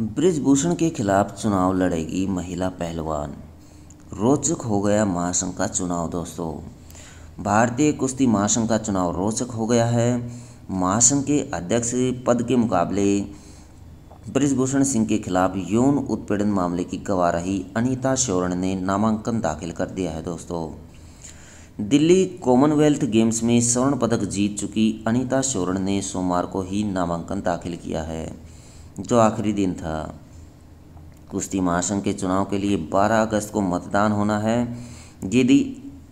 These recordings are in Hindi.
ब्रिजभूषण के खिलाफ चुनाव लड़ेगी महिला पहलवान रोचक हो गया महासंघ का चुनाव दोस्तों भारतीय कुश्ती महासंघ का चुनाव रोचक हो गया है महासंघ के अध्यक्ष पद के मुकाबले ब्रिजभूषण सिंह के खिलाफ यौन उत्पीड़न मामले की गवाह रही अनिता श्योरण ने नामांकन दाखिल कर दिया है दोस्तों दिल्ली कॉमनवेल्थ गेम्स में स्वर्ण पदक जीत चुकी अनिता श्योरण ने सोमवार को ही नामांकन दाखिल किया है जो आखिरी दिन था कुश्ती महासंघ के चुनाव के लिए 12 अगस्त को मतदान होना है यदि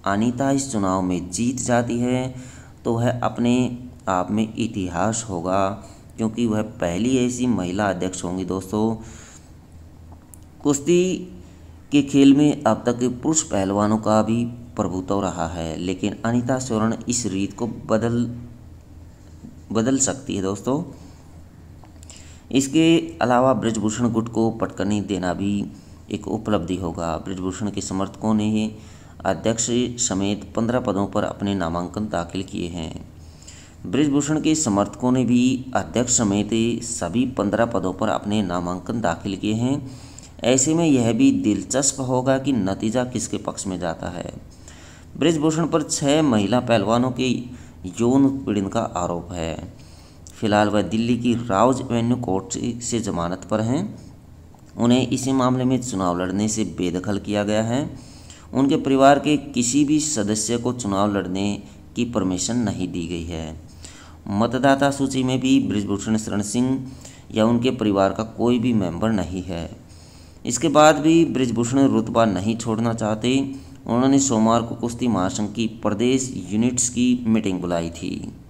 अनिता इस चुनाव में जीत जाती है तो वह अपने आप में इतिहास होगा क्योंकि वह पहली ऐसी महिला अध्यक्ष होंगी दोस्तों कुश्ती के खेल में अब तक के पुरुष पहलवानों का भी प्रभुत्व रहा है लेकिन अनिता स्वर्ण इस रीत को बदल बदल सकती है दोस्तों इसके अलावा ब्रजभूषण गुट को पटकनी देना भी एक उपलब्धि होगा ब्रजभूषण के समर्थकों ने ही अध्यक्ष समेत पंद्रह पदों पर अपने नामांकन दाखिल किए हैं ब्रजभूषण के समर्थकों ने भी अध्यक्ष समेत सभी पंद्रह पदों पर अपने नामांकन दाखिल किए हैं ऐसे में यह भी दिलचस्प होगा कि नतीजा किसके पक्ष में जाता है ब्रजभूषण पर छः महिला पहलवानों के यौन उत्पीड़न का आरोप है फिलहाल वह दिल्ली की राउज एवेन्यू कोर्ट से जमानत पर हैं उन्हें इसी मामले में चुनाव लड़ने से बेदखल किया गया है उनके परिवार के किसी भी सदस्य को चुनाव लड़ने की परमिशन नहीं दी गई है मतदाता सूची में भी ब्रिजभूषण शरण सिंह या उनके परिवार का कोई भी मेंबर नहीं है इसके बाद भी ब्रिजभूषण रुतबा नहीं छोड़ना चाहते उन्होंने सोमवार को कुश्ती महासंघ की प्रदेश यूनिट्स की मीटिंग बुलाई थी